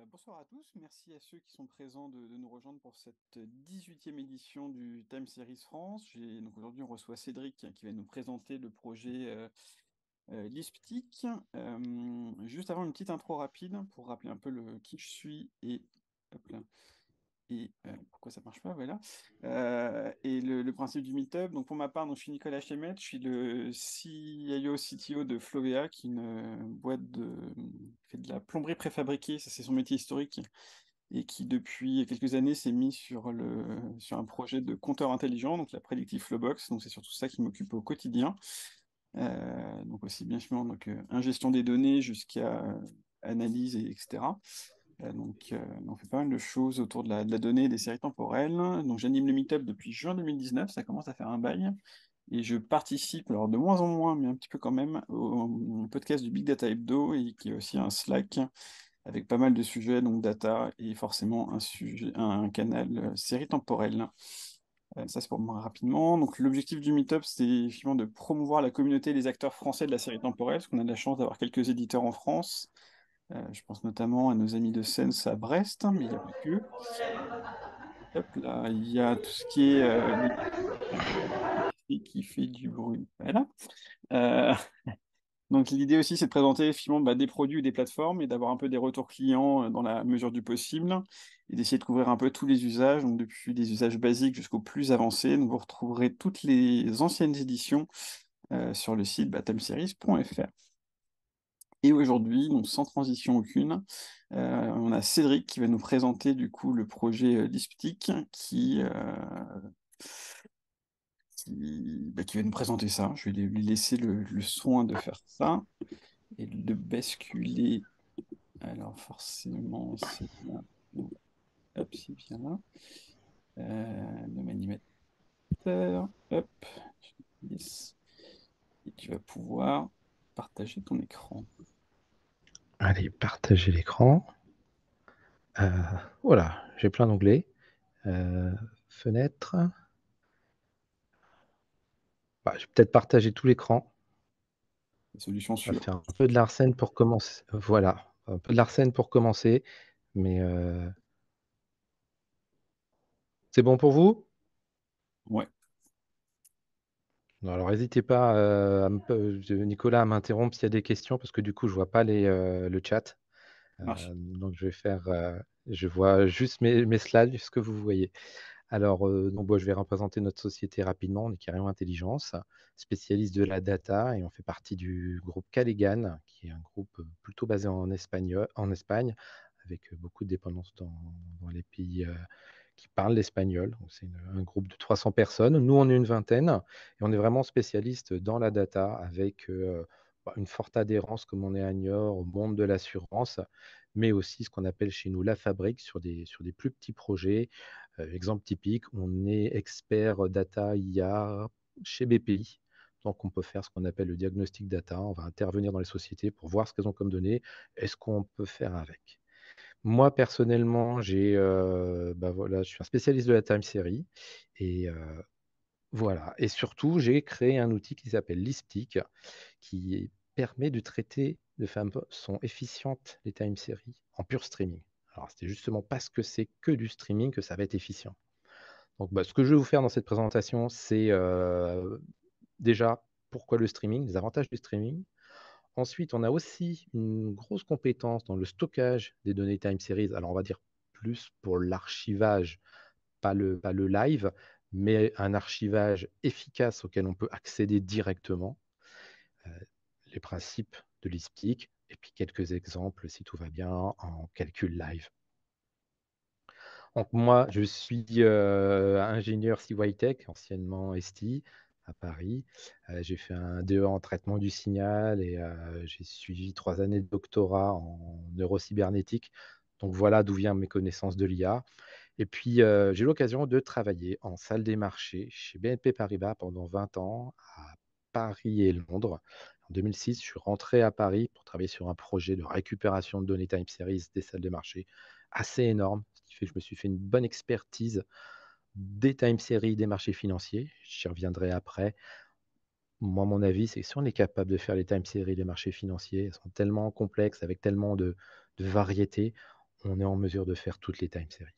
Bah, bonsoir à tous, merci à ceux qui sont présents de, nous rejoindre pour cette 18e édition du Time Series France. Donc aujourd'hui, on reçoit Cédric qui va nous présenter le projet euh, euh, euh, juste avant, une petite intro rapide pour rappeler un peu le qui je suis et hop là, et euh, pourquoi ça marche pas voilà euh, et le, principe du meetup donc pour ma part donc je suis Nicolas Chemet je suis le CIO CTO de Flovea qui est une euh, boîte de fait de la plomberie préfabriquée ça c'est son métier historique et qui depuis quelques années s'est mis sur le sur un projet de compteur intelligent donc la Predictive Flowbox donc c'est surtout ça qui m'occupe au quotidien donc aussi bien sûr donc ingestion des données jusqu'à analyse et etc euh, donc, euh, on fait pas mal de choses autour de la, donnée et des séries temporelles. Donc, j'anime le Meetup depuis juin 2019, ça commence à faire un bail. Et je participe, alors de moins en moins, mais un petit peu quand même, au, podcast du Big Data Hebdo, et qui est aussi un Slack, avec pas mal de sujets, donc data, et forcément un, canal euh, série temporelle. Ça, c'est pour moi rapidement. Donc, l'objectif du Meetup, c'est effectivement de promouvoir la communauté des acteurs français de la série temporelle, parce qu'on a la chance d'avoir quelques éditeurs en France. Euh, je pense notamment à nos amis de Sens à Brest, hein, mais il n'y a pas que. là, il y a tout ce qui est euh, qui fait du bruit. Voilà. Euh, donc l'idée aussi, c'est de présenter finalement bah, des produits ou des plateformes et d'avoir un peu des retours clients dans la mesure du possible et d'essayer de couvrir un peu tous les usages, depuis des usages basiques jusqu'aux plus avancés. Donc vous retrouverez toutes les anciennes éditions sur le site batamseries.fr. Et aujourd'hui, donc sans transition aucune, euh, on a Cédric qui va nous présenter du coup le projet euh, disptique euh, bah, qui, va nous présenter ça. Je vais lui laisser le, soin de faire ça et de basculer. Alors forcément, c'est Hop, bien là. le manimateur. Hop. Et tu vas pouvoir partager ton écran. Allez, partager l'écran. Euh, voilà, j'ai plein d'onglets. Euh, fenêtre. Bah, je vais peut-être partager tout l'écran. Solution sûre. Faire un peu de l'arsène pour commencer. Voilà, un peu de l'arsène pour commencer. Mais euh, c'est bon pour vous Ouais alors n'hésitez pas, euh, Nicolas, à m'interrompre s'il y a des questions, parce que du coup, je vois pas euh, le chat. Euh, donc, je vais faire, je vois juste mes, slides, ce que vous voyez. Alors, je vais représenter notre société rapidement. On est Carillon Intelligence, spécialiste de la data, et on fait partie du groupe Caligan, qui est un groupe plutôt basé en Espagne, avec beaucoup de dépendances dans, les pays qui parle l'espagnol. C'est un groupe de 300 personnes. Nous, on est une vingtaine et on est vraiment spécialiste dans la data avec euh, bah, une forte adhérence, comme on est à Niort, au monde de l'assurance, mais aussi ce qu'on appelle chez nous la fabrique sur des, sur des plus petits projets. Euh, exemple typique, on est expert data IA chez BPI. Donc, on peut faire ce qu'on appelle le diagnostic data. On va intervenir dans les sociétés pour voir ce qu'elles ont comme données et ce qu'on peut faire avec. Moi, personnellement, j'ai, bah, voilà, je suis un spécialiste de la time series et voilà et surtout, j'ai créé un outil qui s'appelle Lisptic, qui permet de traiter de façon efficiente les time series en pur streaming. Alors, c'est justement parce que c'est que du streaming que ça va être efficient. Donc, bah, ce que je vais vous faire dans cette présentation, c'est, déjà pourquoi le streaming, les avantages du streaming. Ensuite, on a aussi une grosse compétence dans le stockage des données time series. Alors, on va dire plus pour l'archivage, pas le, live, mais un archivage efficace auquel on peut accéder directement. Euh, les principes de l'ISPIC, et puis quelques exemples, si tout va bien, en calcul live. Donc moi, je suis euh, ingénieur CYTech, anciennement STI. Paris. j'ai fait un DE en traitement du signal et j'ai suivi trois années de doctorat en neurocybernétique. Donc voilà d'où vient mes connaissances de l'IA. Et puis j'ai eu l'occasion de travailler en salle des marchés chez BNP Paribas pendant 20 ans à Paris et Londres. En 2006, je suis rentré à Paris pour travailler sur un projet de récupération de données time series des salles de marché assez énorme, ce qui fait que je me suis fait une bonne expertise des time series des marchés financiers. J'y reviendrai après. Moi, mon avis, c'est que si on est capable de faire les time series des marchés financiers, elles sont tellement complexes, avec tellement de, variétés, on est en mesure de faire toutes les time series.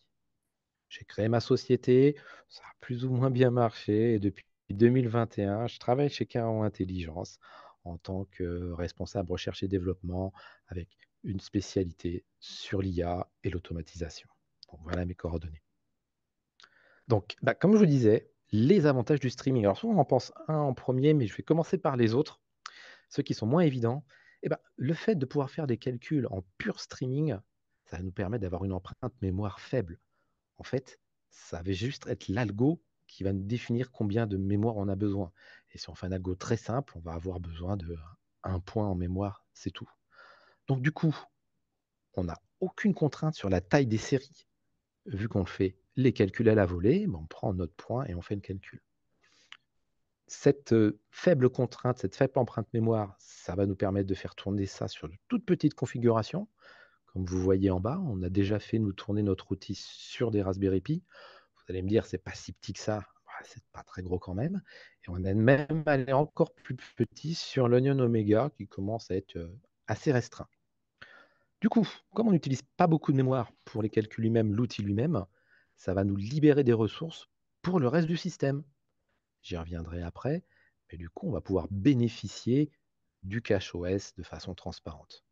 J'ai créé ma société, ça a plus ou moins bien marché, et depuis 2021, je travaille chez Caron Intelligence en tant que responsable recherche et développement avec une spécialité sur l'IA et l'automatisation. voilà mes coordonnées. Donc, bah, comme je vous disais, les avantages du streaming. Alors souvent on en pense un en premier, mais je vais commencer par les autres, ceux qui sont moins évidents. Eh ben, le fait de pouvoir faire des calculs en pur streaming, ça nous permet d'avoir une empreinte mémoire faible. En fait, ça va juste être l'algo qui va nous définir combien de mémoire on a besoin. Et si on fait un algo très simple, on va avoir besoin de un point en mémoire, c'est tout. Donc du coup, on n'a aucune contrainte sur la taille des séries, vu qu'on le fait les calculs à la volée, ben, on prend notre point et on fait le calcul. Cette euh, faible contrainte, cette faible empreinte mémoire, ça va nous permettre de faire tourner ça sur de toutes petites configurations. Comme vous voyez en bas, on a déjà fait nous tourner notre outil sur des Raspberry Pi. Vous allez me dire, c'est pas si petit que ça. Ce bah, c'est pas très gros quand même. Et on est même allé encore plus petit sur l'Onion Omega qui commence à être euh, assez restreint. Du coup, comme on n'utilise pas beaucoup de mémoire pour les calculs lui-même, l'outil lui-même, ça va nous libérer des ressources pour le reste du système. J'y reviendrai après, mais du coup, on va pouvoir bénéficier du cache OS de façon transparente.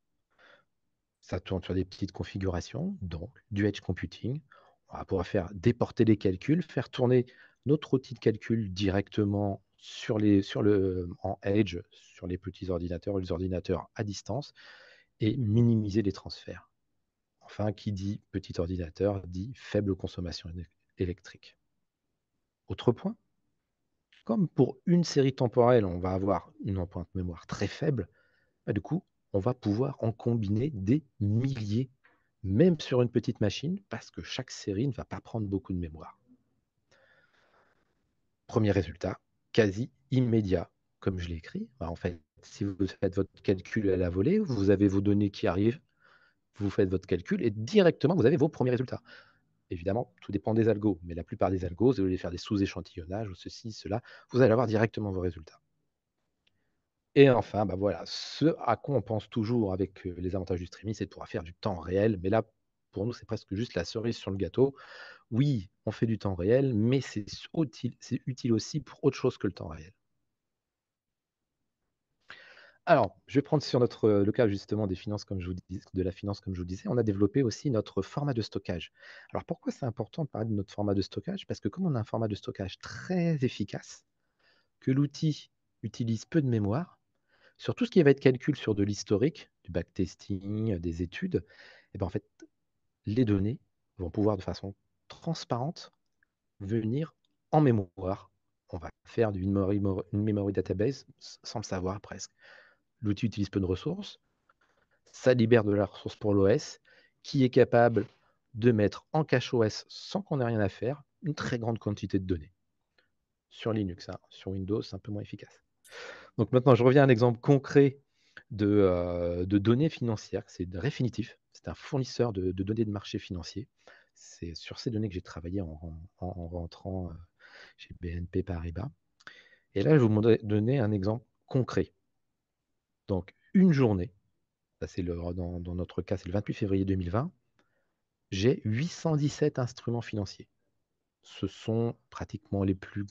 Ça tourne sur des petites configurations, donc du edge computing. On va pouvoir faire déporter les calculs, faire tourner notre outil de calcul directement sur les, sur le, en edge, sur les petits ordinateurs ou les ordinateurs à distance, et minimiser les transferts. Enfin, qui dit petit ordinateur dit faible consommation électrique. Autre point, comme pour une série temporelle, on va avoir une empreinte mémoire très faible, bah, du coup, on va pouvoir en combiner des milliers, même sur une petite machine, parce que chaque série ne va pas prendre beaucoup de mémoire. Premier résultat, quasi immédiat, comme je l'ai écrit. Bah, en fait, si vous faites votre calcul à la volée, vous avez vos données qui arrivent, vous faites votre calcul et directement, vous avez vos premiers résultats. Évidemment, tout dépend des algos, mais la plupart des algos, vous allez faire des sous-échantillonnages ou ceci, cela, vous allez avoir directement vos résultats. Et enfin, bah voilà, ce à quoi on pense toujours avec euh, les avantages du streaming, c'est de pouvoir faire du temps réel. Mais là, pour nous, c'est presque juste la cerise sur le gâteau. Oui, on fait du temps réel, mais c'est utile aussi pour autre chose que le temps réel. Alors, je vais prendre sur notre, euh, le cas justement des finances comme je vous de la finance comme je vous disais, on a développé aussi notre format de stockage. Alors pourquoi c'est important de parler de notre format de stockage? Parce que comme on a un format de stockage très efficace, que l'outil utilise peu de mémoire, sur tout ce qui va être calcul sur de l'historique, du backtesting, des études, et eh ben, en fait, les données vont pouvoir de façon transparente venir en mémoire. On va faire une memory database sans le savoir presque l'outil utilise peu de ressources, ça libère de la ressource pour l'OS, qui est capable de mettre en cache OS sans qu'on ait rien à faire une très grande quantité de données. Sur Linux, hein. sur Windows, c'est un peu moins efficace. Donc maintenant, je reviens à un exemple concret de, euh, données financières. C'est Refinitiv, c'est un fournisseur de, données de marché financier. C'est sur ces données que j'ai travaillé en, rentrant euh, chez BNP Paribas. Et là, je vais vous donner un exemple concret. Donc, une journée, c'est le, dans, notre cas, c'est le 28 février 2020, j'ai 817 instruments financiers. Ce sont pratiquement les plus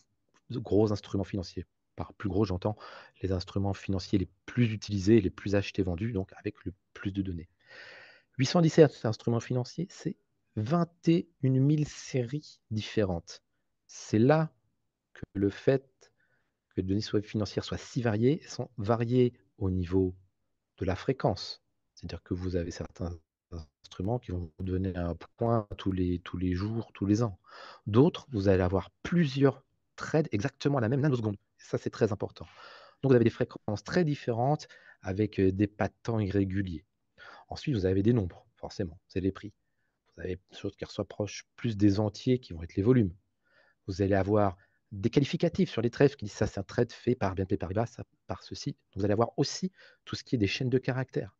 gros instruments financiers. Par plus gros, j'entends les instruments financiers les plus utilisés, les plus achetés, vendus, donc avec le plus de données. 817 instruments financiers, c'est 21 000 séries différentes. C'est là que le fait que les données financières soient si variées, sont variées au niveau de la fréquence. C'est-à-dire que vous avez certains instruments qui vont vous donner un point tous les, tous les jours, tous les ans. D'autres, vous allez avoir plusieurs trades exactement la même nanoseconde. Ça, c'est très important. Donc, vous avez des fréquences très différentes avec euh, des pas de temps irréguliers. Ensuite, vous avez des nombres, forcément, c'est les prix. Vous avez des choses qui se proche plus des entiers qui vont être les volumes. Vous allez avoir des qualificatifs sur les trèfles, qui disent ça, c'est un trade fait par BNP Paribas, par ceci. vous allez avoir aussi tout ce qui est des chaînes de caractères.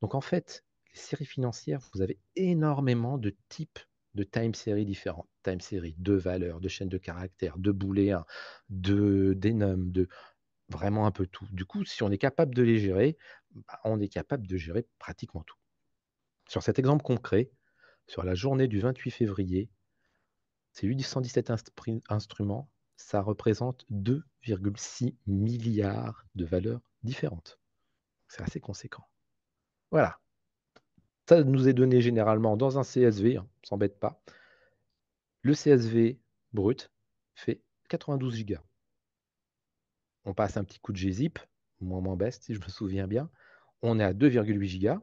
Donc, en fait, les séries financières, vous avez énormément de types de time series différents. Time series de valeurs, de chaînes de caractères, de booléens, hein, de d'énum, de vraiment un peu tout. Du coup, si on est capable de les gérer, bah, on est capable de gérer pratiquement tout. Sur cet exemple concret, sur la journée du 28 février, c'est 817 instruments ça représente 2,6 milliards de valeurs différentes. C'est assez conséquent. Voilà. Ça nous est donné généralement dans un CSV, hein, on s'embête pas. Le CSV brut fait 92 gigas. On passe un petit coup de gzip, moins moins best si je me souviens bien. On est à 2,8 gigas.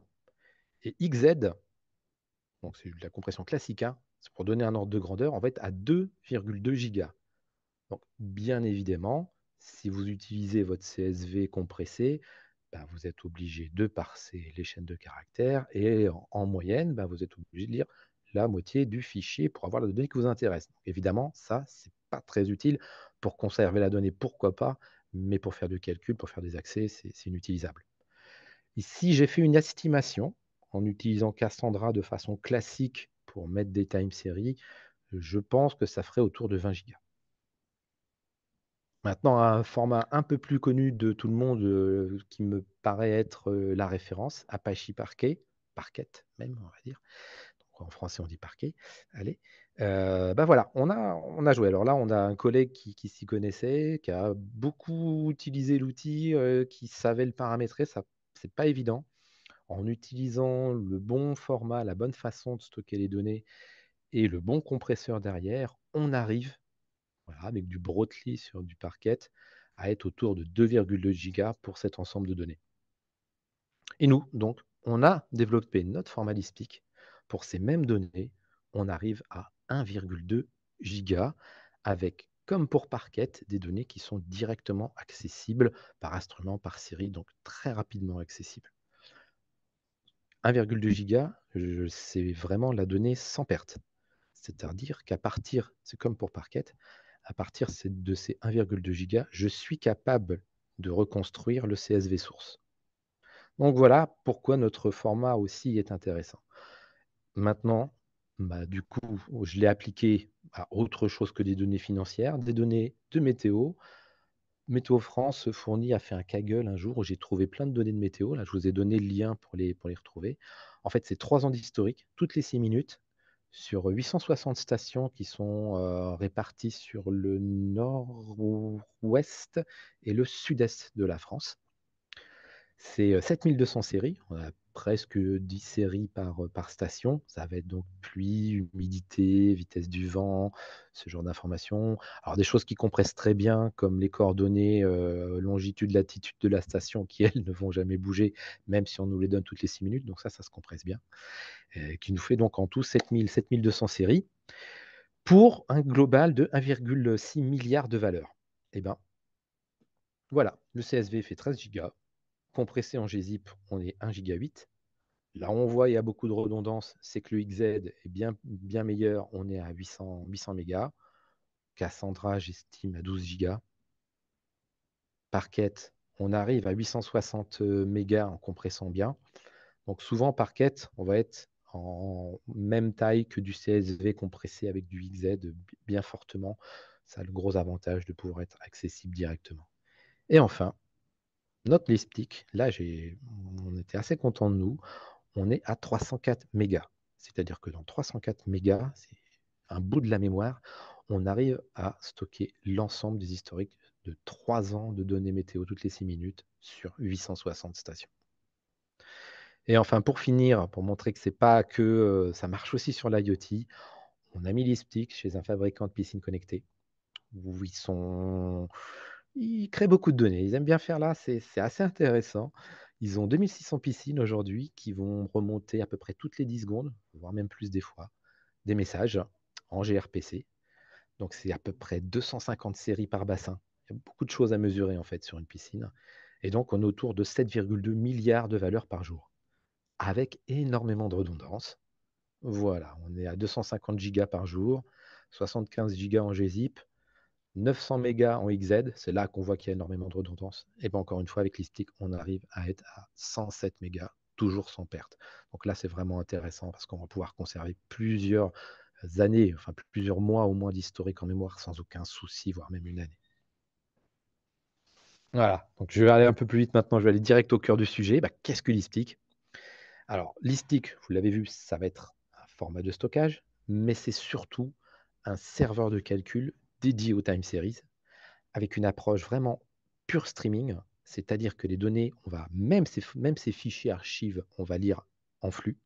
Et XZ, donc c'est la compression classique, hein, c'est pour donner un ordre de grandeur, en fait à 2,2 gigas. Donc, bien évidemment, si vous utilisez votre CSV compressé, bah, vous êtes obligé de parser les chaînes de caractères et en, moyenne, bah, vous êtes obligé de lire la moitié du fichier pour avoir la donnée qui vous intéresse. évidemment, ça, ce n'est pas très utile pour conserver la donnée, pourquoi pas, mais pour faire du calcul, pour faire des accès, c'est inutilisable. Ici, j'ai fait une estimation en utilisant Cassandra de façon classique pour mettre des time series. Je pense que ça ferait autour de 20 gigas. Maintenant, un format un peu plus connu de tout le monde, euh, qui me paraît être euh, la référence, Apache Parquet, Parquet même, on va dire. Donc, en français, on dit parquet. Allez. Euh, bah voilà, on a, on a joué. Alors là, on a un collègue qui, qui s'y connaissait, qui a beaucoup utilisé l'outil, euh, qui savait le paramétrer. Ça, c'est pas évident. En utilisant le bon format, la bonne façon de stocker les données et le bon compresseur derrière, on arrive avec du Brotli sur du parquet, à être autour de 2,2 gigas pour cet ensemble de données. Et nous, donc, on a développé notre format Pour ces mêmes données, on arrive à 1,2 gigas avec, comme pour Parquet, des données qui sont directement accessibles par instrument, par série, donc très rapidement accessibles. 1,2 giga, c'est vraiment la donnée sans perte. C'est-à-dire qu'à partir, c'est comme pour Parquet, à partir de ces 1,2 gigas, je suis capable de reconstruire le CSV source. Donc voilà pourquoi notre format aussi est intéressant. Maintenant, bah, du coup, je l'ai appliqué à autre chose que des données financières, des données de météo. Météo France fournit a fait un kaggle un jour où j'ai trouvé plein de données de météo. Là, je vous ai donné le lien pour les, pour les retrouver. En fait, c'est trois ans d'historique. Toutes les six minutes, sur 860 stations qui sont euh, réparties sur le nord-ouest et le sud-est de la France. C'est 7200 euh, séries, on presque 10 séries par, par station. Ça va être donc pluie, humidité, vitesse du vent, ce genre d'informations. Alors des choses qui compressent très bien, comme les coordonnées longitude, latitude de la station, qui elles ne vont jamais bouger, même si on nous les donne toutes les 6 minutes. Donc ça, ça se compresse bien. qui nous fait donc en tout 7000, 7200 séries pour un global de 1,6 milliard de valeurs. Eh bien, voilà, le CSV fait 13 gigas compressé en gzip, on est 1 8 Là, on voit, il y a beaucoup de redondance. C'est que le XZ est bien, bien meilleur. On est à 800, 800 mégas. Cassandra, j'estime à 12 gigas. Parquet, on arrive à 860 euh, mégas en compressant bien. Donc, souvent, Parquet, on va être en même taille que du CSV compressé avec du XZ bien fortement. Ça a le gros avantage de pouvoir être accessible directement. Et enfin, notre lipstick, là, on était assez content de nous. On est à 304 mégas. C'est-à-dire que dans 304 mégas, c'est un bout de la mémoire, on arrive à stocker l'ensemble des historiques de 3 ans de données météo toutes les 6 minutes sur 860 stations. Et enfin, pour finir, pour montrer que c'est pas que euh, ça marche aussi sur l'IoT, on a mis l'ISPTIC chez un fabricant de piscines connectées, où ils sont ils créent beaucoup de données. Ils aiment bien faire là, c'est assez intéressant. Ils ont 2600 piscines aujourd'hui qui vont remonter à peu près toutes les 10 secondes, voire même plus des fois, des messages en gRPC. Donc c'est à peu près 250 séries par bassin. Il y a beaucoup de choses à mesurer en fait sur une piscine. Et donc on est autour de 7,2 milliards de valeurs par jour, avec énormément de redondance. Voilà, on est à 250 gigas par jour, 75 gigas en GZIP, 900 mégas en XZ, c'est là qu'on voit qu'il y a énormément de redondance. Et bien encore une fois, avec l'ISTIC, on arrive à être à 107 mégas, toujours sans perte. Donc là, c'est vraiment intéressant parce qu'on va pouvoir conserver plusieurs années, enfin plusieurs mois au moins d'historique en mémoire sans aucun souci, voire même une année. Voilà, donc je vais aller un peu plus vite maintenant, je vais aller direct au cœur du sujet. Bah, qu'est-ce que l'ISTIC Alors, l'ISTIC, vous l'avez vu, ça va être un format de stockage, mais c'est surtout un serveur de calcul dédié aux time series, avec une approche vraiment pure streaming, c'est-à-dire que les données, on va même même ces fichiers archives, on va lire en flux.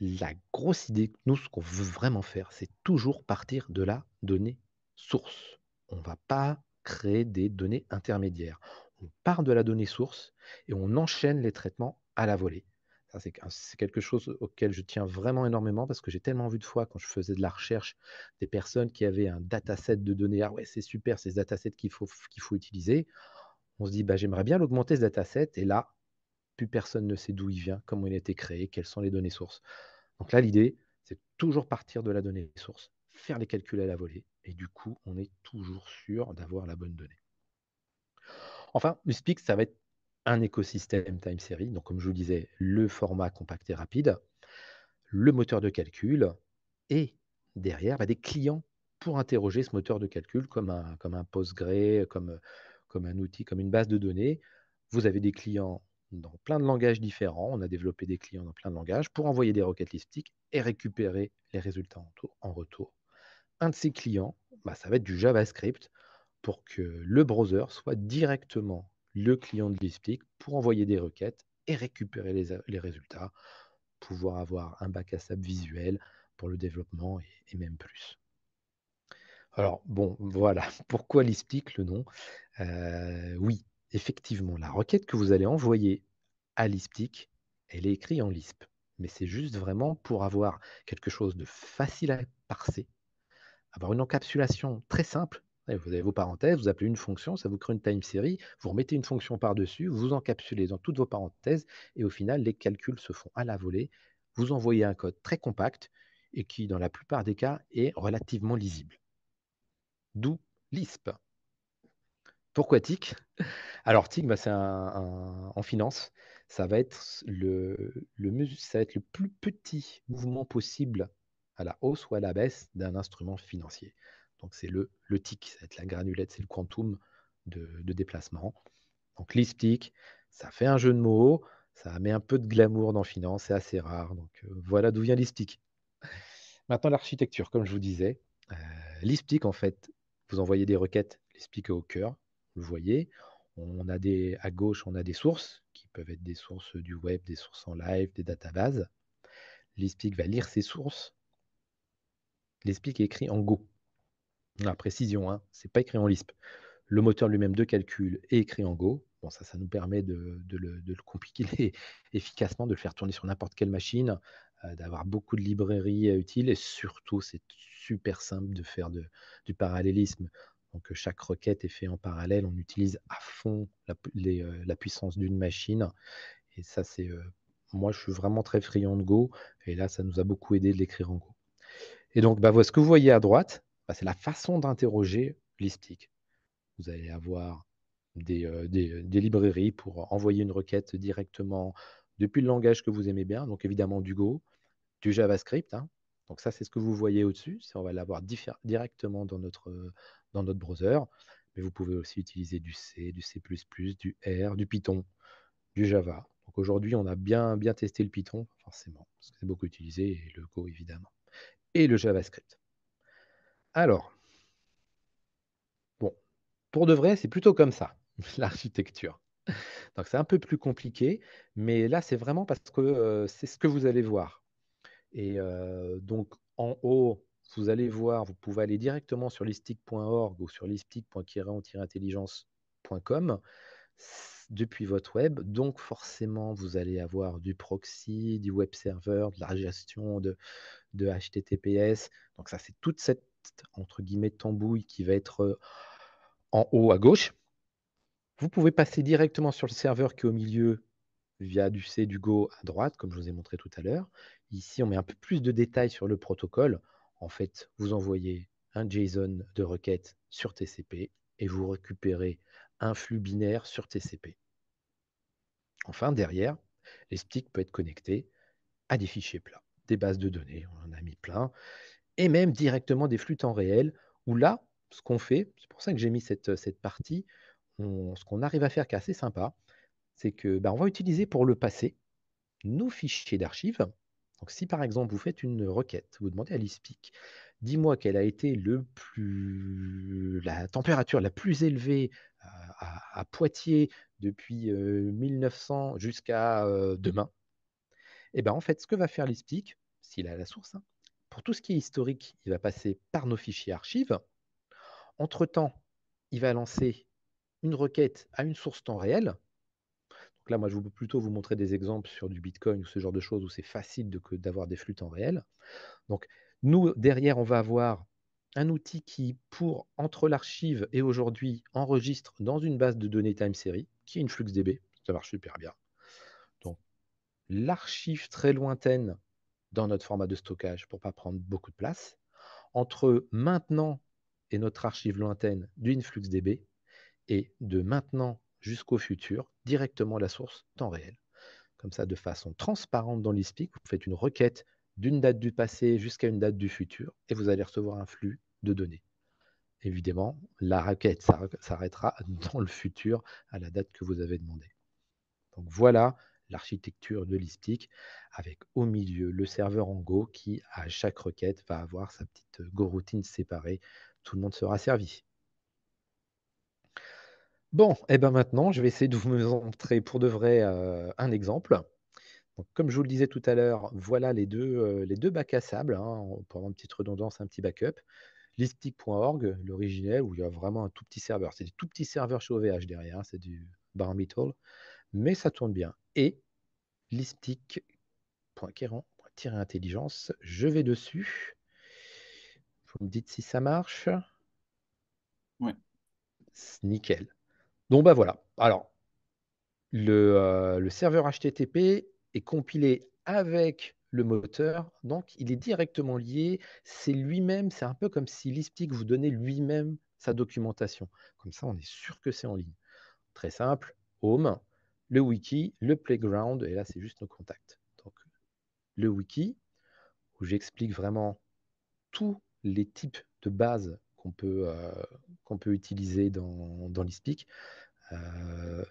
La grosse idée, nous, ce qu'on veut vraiment faire, c'est toujours partir de la donnée source. On ne va pas créer des données intermédiaires. On part de la donnée source et on enchaîne les traitements à la volée c'est quelque chose auquel je tiens vraiment énormément parce que j'ai tellement vu de fois quand je faisais de la recherche des personnes qui avaient un dataset de données. Ah ouais, c'est super, c'est ce dataset qu'il faut, faut utiliser. On se dit, bah, j'aimerais bien l'augmenter ce dataset. Et là, plus personne ne sait d'où il vient, comment il a été créé, quelles sont les données sources. Donc là, l'idée, c'est toujours partir de la donnée source, faire les calculs à la volée. Et du coup, on est toujours sûr d'avoir la bonne donnée. Enfin, le ça va être un écosystème time series, donc comme je vous disais, le format compact et rapide, le moteur de calcul et derrière bah, des clients pour interroger ce moteur de calcul comme un, comme un Postgre, comme, comme un outil, comme une base de données. Vous avez des clients dans plein de langages différents. On a développé des clients dans plein de langages pour envoyer des requêtes listiques et récupérer les résultats en, retour. Un de ces clients, bah, ça va être du JavaScript pour que le browser soit directement le client de l'ISPIC pour envoyer des requêtes et récupérer les, résultats, pouvoir avoir un bac à sable visuel pour le développement et, même plus. Alors, bon, voilà. Pourquoi l'ISPIC, le nom euh, Oui, effectivement, la requête que vous allez envoyer à l'ISPIC, elle est écrite en LISP. Mais c'est juste vraiment pour avoir quelque chose de facile à parser, avoir une encapsulation très simple vous avez vos parenthèses, vous appelez une fonction, ça vous crée une time series, vous remettez une fonction par-dessus, vous encapsulez dans toutes vos parenthèses, et au final, les calculs se font à la volée. Vous envoyez un code très compact et qui, dans la plupart des cas, est relativement lisible. D'où Lisp. Pourquoi TIC Alors TIC, bah, c'est en finance, ça va, être le, ça va être le plus petit mouvement possible à la hausse ou à la baisse d'un instrument financier. Donc c'est le, le ça va être la granulette, c'est le quantum de, déplacement. Donc l'ISPIC, ça fait un jeu de mots, ça met un peu de glamour dans Finance, c'est assez rare. Donc euh, voilà d'où vient l'ISPIC. Maintenant l'architecture, comme je vous disais. Euh, L'ISPIC, en fait, vous envoyez des requêtes, l'ISPIC au cœur, vous le voyez. On a des, à gauche, on a des sources qui peuvent être des sources du web, des sources en live, des databases. L'ISPIC va lire ces sources. L'ISPIC est écrit en Go. La précision, hein, ce n'est pas écrit en Lisp. Le moteur lui-même de calcul est écrit en Go. Bon, ça, ça nous permet de, le, compliquer efficacement, de le faire tourner sur n'importe quelle machine, euh, d'avoir beaucoup de librairies utiles et surtout, c'est super simple de faire du parallélisme. Donc, euh, chaque requête est faite en parallèle. On utilise à fond la, euh, puissance d'une machine. Et ça, c'est moi, je suis vraiment très friand de Go. Et là, ça nous a beaucoup aidé de l'écrire en Go. Et donc, bah, ce que vous voyez à droite, bah, c'est la façon d'interroger Listic. Vous allez avoir euh, euh, des, librairies pour envoyer une requête directement depuis le langage que vous aimez bien, donc évidemment du Go, du JavaScript. Hein. Donc ça, c'est ce que vous voyez au-dessus. On va l'avoir directement dans notre, dans notre browser. Mais vous pouvez aussi utiliser du C, du C++, du R, du Python, du Java. Donc aujourd'hui, on a bien, bien testé le Python, forcément, parce que c'est beaucoup utilisé, et le Go, évidemment. Et le JavaScript. Alors bon, pour de vrai, c'est plutôt comme ça, l'architecture. Donc c'est un peu plus compliqué, mais là, c'est vraiment parce que, euh, c'est ce que vous allez voir et euh, donc en haut, vous allez voir, vous pouvez aller directement sur listic.org ou sur listic.kiran-intelligence.com depuis votre web. Donc forcément, vous allez avoir du proxy, du web server, de la gestion de HTTPS. Donc ça, c'est toute cette entre guillemets tambouille qui va être euh, en haut à gauche. Vous pouvez passer directement sur le serveur qui est au milieu via du C, du Go à droite, comme je vous ai montré tout à l'heure. Ici, on met un peu plus de détails sur le protocole. En fait, vous envoyez un JSON de requête sur TCP et vous récupérez un flux binaire sur TCP. Enfin, derrière, les peut être connecté à des fichiers plats, des bases de données. On en a mis plein et même directement des flux temps réel, où là, ce qu'on fait, c'est pour ça que j'ai mis cette, euh, cette partie, ce qu'on arrive à faire qui est assez sympa, c'est que bah, on va utiliser pour le passé nos fichiers d'archives. Donc si par exemple vous faites une requête, vous demandez à l'ISPIC, dis-moi quelle a été le plus, la température la plus élevée à, Poitiers depuis 1900 euh, jusqu'à euh, demain, et eh bien en fait ce que va faire l'ISPIC, s'il a la source, hein, pour tout ce qui est historique, il va passer par nos fichiers archives. Entre-temps, il va lancer une requête à une source temps réel. Donc là, moi, je vais plutôt vous montrer des exemples sur du Bitcoin ou ce genre de choses où c'est facile d'avoir des flux temps réel. Donc, nous, derrière, on va avoir un outil qui, pour entre l'archive et aujourd'hui, enregistre dans une base de données time series, qui est une FluxDB. Ça marche super bien. Donc, l'archive très lointaine dans notre format de stockage pour ne pas prendre beaucoup de place, entre maintenant et notre archive lointaine d'InfluxDB, et de maintenant jusqu'au futur, directement à la source, temps réel. Comme ça, de façon transparente dans l'ISPIC, vous faites une requête d'une date du passé jusqu'à une date du futur, et vous allez recevoir un flux de données. Évidemment, la requête s'arrêtera dans le futur à la date que vous avez demandée. Donc voilà l'architecture de l'ISPIC, avec au milieu le serveur en Go qui, à chaque requête, va avoir sa petite euh, Go routine séparée. Tout le monde sera servi. Bon, et eh bien maintenant, je vais essayer de vous montrer pour de vrai euh, un exemple. comme je vous le disais tout à l'heure, voilà les deux, euh, les deux bacs à sable, hein, pour avoir une petite redondance, un petit backup. Listic.org, l'originel, où il y a vraiment un tout petit serveur. C'est des tout petits serveurs chez OVH derrière, hein, c'est du bare mais ça tourne bien et tirer intelligence Je vais dessus. Vous me dites si ça marche. Oui. Nickel. Donc bah voilà. Alors, le, euh, le, serveur HTTP est compilé avec le moteur, donc il est directement lié. C'est lui-même, c'est un peu comme si listic vous donnait lui-même sa documentation. Comme ça, on est sûr que c'est en ligne. Très simple, home, le wiki, le playground, et là, c'est juste nos contacts. Donc, le wiki, où j'explique vraiment tous les types de bases qu'on peut, euh, qu'on peut utiliser dans, dans l'ISPIC, euh,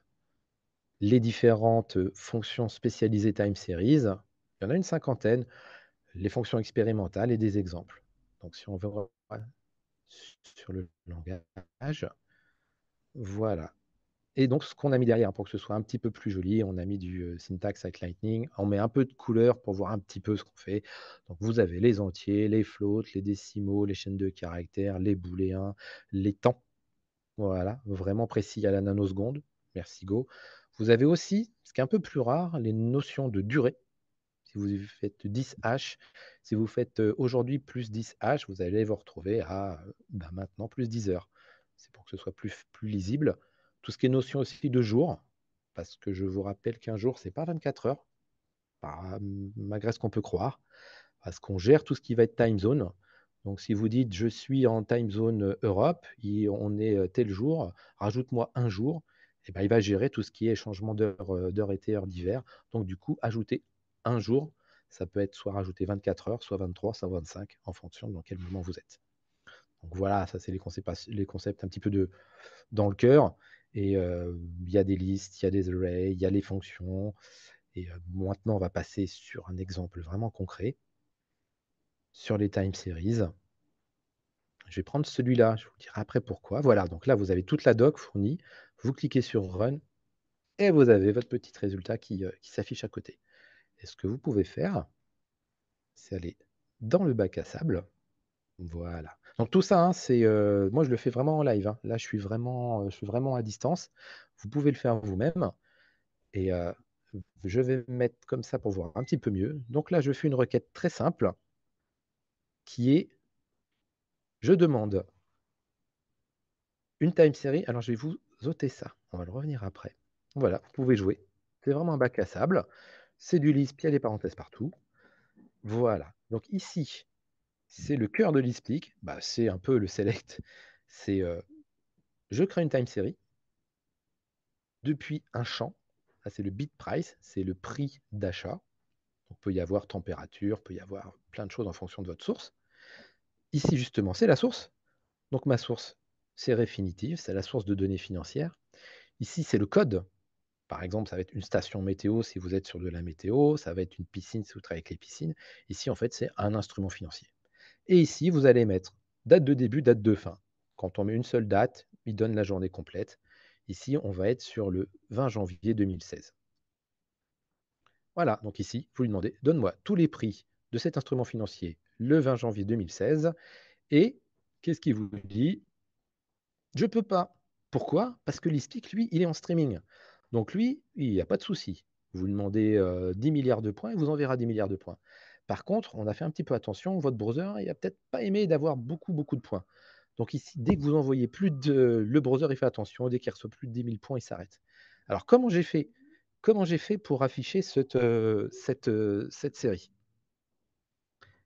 les différentes fonctions spécialisées time series, il y en a une cinquantaine, les fonctions expérimentales et des exemples. Donc, si on veut sur le langage, voilà. Et donc, ce qu'on a mis derrière pour que ce soit un petit peu plus joli, on a mis du syntax avec Lightning, on met un peu de couleur pour voir un petit peu ce qu'on fait. Donc, vous avez les entiers, les flottes, les décimaux, les chaînes de caractères, les booléens, les temps. Voilà, vraiment précis à la nanoseconde. Merci Go. Vous avez aussi, ce qui est un peu plus rare, les notions de durée. Si vous faites 10H, si vous faites aujourd'hui plus 10H, vous allez vous retrouver à bah, maintenant plus 10 heures. C'est pour que ce soit plus, plus lisible. Tout ce qui est notion aussi de jour, parce que je vous rappelle qu'un jour, ce n'est pas 24 heures, malgré ce qu'on peut croire, parce qu'on gère tout ce qui va être time zone. Donc, si vous dites je suis en time zone euh, Europe, on est euh, tel jour, rajoute-moi un jour, et eh ben, il va gérer tout ce qui est changement euh, d'heure été, heure d'hiver. Donc, du coup, ajouter un jour, ça peut être soit rajouter 24 heures, soit 23, soit 25, en fonction de dans quel moment vous êtes. Donc, voilà, ça, c'est les concepts, les concepts un petit peu de, dans le cœur. Et il y a des listes, il y a des arrays, il y a les fonctions. Et maintenant, on va passer sur un exemple vraiment concret. Sur les time series. Je vais prendre celui-là, je vous dirai après pourquoi. Voilà, donc là, vous avez toute la doc fournie. Vous cliquez sur Run et vous avez votre petit résultat qui, qui s'affiche à côté. Et ce que vous pouvez faire, c'est aller dans le bac à sable. Voilà. Donc tout ça, hein, c'est euh, moi je le fais vraiment en live. Hein. Là, je suis vraiment, euh, je suis vraiment à distance. Vous pouvez le faire vous-même. Et je vais mettre comme ça pour voir un petit peu mieux. Donc là, je fais une requête très simple qui est je demande une time série. Alors je vais vous ôter ça. On va le revenir après. Voilà, vous pouvez jouer. C'est vraiment un bac à sable. C'est du liste, puis il y a des parenthèses partout. Voilà. Donc ici, c'est le cœur de l'explique, bah, c'est un peu le select, c'est euh, je crée une time series depuis un champ, c'est le bid price, c'est le prix d'achat. On peut y avoir température, peut y avoir plein de choses en fonction de votre source. Ici, justement, c'est la source. Donc ma source, c'est réfinitive, c'est la source de données financières. Ici, c'est le code. Par exemple, ça va être une station météo si vous êtes sur de la météo, ça va être une piscine si vous travaillez avec les piscines. Ici, en fait, c'est un instrument financier. Et ici, vous allez mettre date de début, date de fin. Quand on met une seule date, il donne la journée complète. Ici, on va être sur le 20 janvier 2016. Voilà, donc ici, vous lui demandez, donne-moi tous les prix de cet instrument financier le 20 janvier 2016. Et qu'est-ce qu'il vous dit Je ne peux pas. Pourquoi Parce que l'ISPIC, lui, il est en streaming. Donc lui, il n'y a pas de souci. Vous demandez 10 euh, milliards de points, il vous enverra 10 milliards de points. Par contre, on a fait un petit peu attention, votre browser, il n'a peut-être pas aimé d'avoir beaucoup, beaucoup de points. Donc ici, dès que vous envoyez plus de... Le browser, il fait attention, dès qu'il reçoit plus de 10 000 points, il s'arrête. Alors comment j'ai fait Comment j'ai fait pour afficher cette, euh, euh, cette série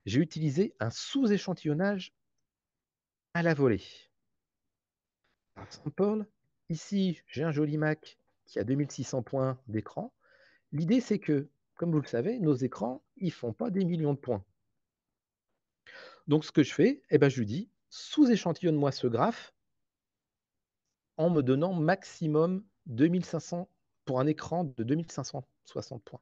J'ai utilisé un sous-échantillonnage à la volée. Par exemple, ici, j'ai un joli Mac qui a 2600 points d'écran. L'idée, c'est que comme vous le savez, nos écrans, ils ne font pas des millions de points. Donc ce que je fais, eh ben, je lui dis, sous-échantillonne-moi ce graphe en me donnant maximum 2500 pour un écran de 2560 points.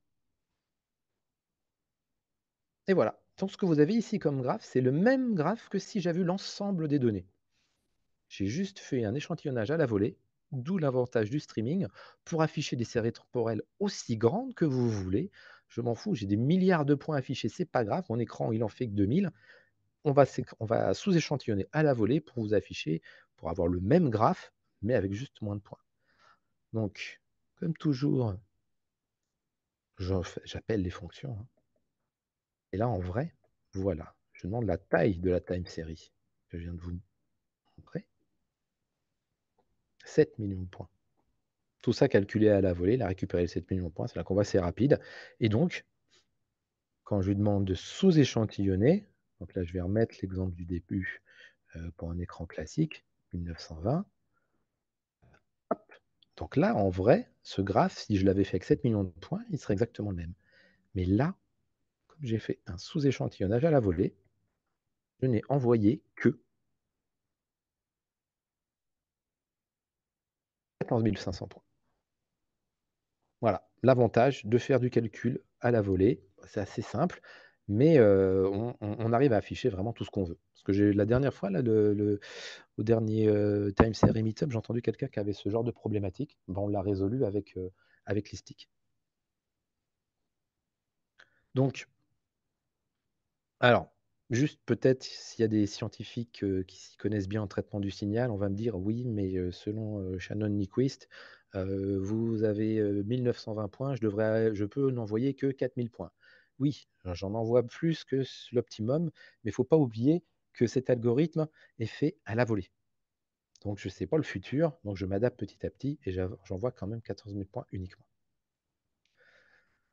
Et voilà. Donc ce que vous avez ici comme graphe, c'est le même graphe que si j'avais vu l'ensemble des données. J'ai juste fait un échantillonnage à la volée d'où l'avantage du streaming pour afficher des séries temporelles aussi grandes que vous voulez. Je m'en fous, j'ai des milliards de points affichés, c'est pas grave, mon écran il en fait que 2000. On va, sous-échantillonner à la volée pour vous afficher, pour avoir le même graphe, mais avec juste moins de points. Donc, comme toujours, j'appelle les fonctions. Hein. Et là, en vrai, voilà, je demande la taille de la time série je viens de vous 7 millions de points. Tout ça calculé à la volée, il a récupéré les 7 millions de points, c'est là qu'on voit c'est rapide. Et donc, quand je lui demande de sous-échantillonner, donc là je vais remettre l'exemple du début euh, pour un écran classique, 1920. Donc là, en vrai, ce graphe, si je l'avais fait avec 7 millions de points, il serait exactement le même. Mais là, comme j'ai fait un sous-échantillonnage à la volée, je n'ai envoyé que 500 points Voilà, l'avantage de faire du calcul à la volée, c'est assez simple, mais euh, on, arrive à afficher vraiment tout ce qu'on veut. Parce que j'ai la dernière fois, là, le, au dernier euh, Time Series Meetup, j'ai entendu quelqu'un qui avait ce genre de problématique. bon on l'a résolu avec, euh, avec les Donc, alors, Juste peut-être s'il y a des scientifiques, qui s'y connaissent bien en traitement du signal, on va me dire: «Oui, mais selon, Shannon Nyquist, vous avez, 1920 points, je je peux n'envoyer que 4000 points». Oui, hein, j'en envoie plus que l'optimum, mais il faut pas oublier que cet algorithme est fait à la volée. Donc je ne sais pas le futur, donc je m'adapte petit à petit et j'envoie quand même 14 000 points uniquement.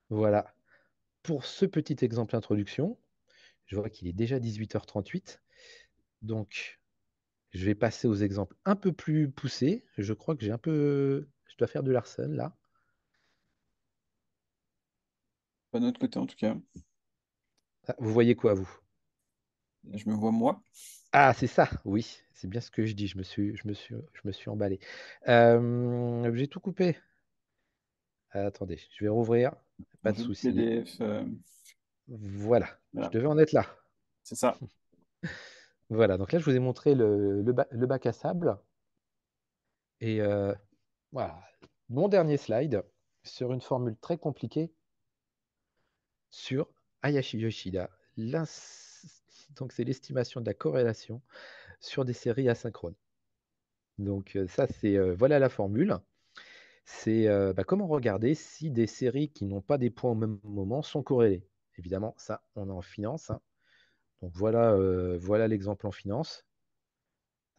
Voilà, pour ce petit exemple d'introduction, je vois qu'il est déjà 18h38. Donc, je vais passer aux exemples un peu plus poussés. Je crois que j'ai un peu. Je dois faire de Larsen là. Pas de notre côté en tout cas. Ah, vous voyez quoi, vous Je me vois moi. Ah, c'est ça, oui. C'est bien ce que je dis. Je me suis, je me suis, je me suis emballé. Euh, j'ai tout coupé. attendez, je vais rouvrir. Pas de souci. Euh. Voilà. Je devais en être là. C'est ça. voilà, donc là, je vous ai montré le, bac à sable. Et euh, voilà, mon dernier slide sur une formule très compliquée sur Hayashi Yoshida. Donc, c'est l'estimation de la corrélation sur des séries asynchrones. Donc, euh, ça, c'est euh, voilà la formule. C'est bah, comment regarder si des séries qui n'ont pas des points au même moment sont corrélées. Évidemment, ça, on est en finance. Hein. Donc voilà, euh, voilà l'exemple en finance.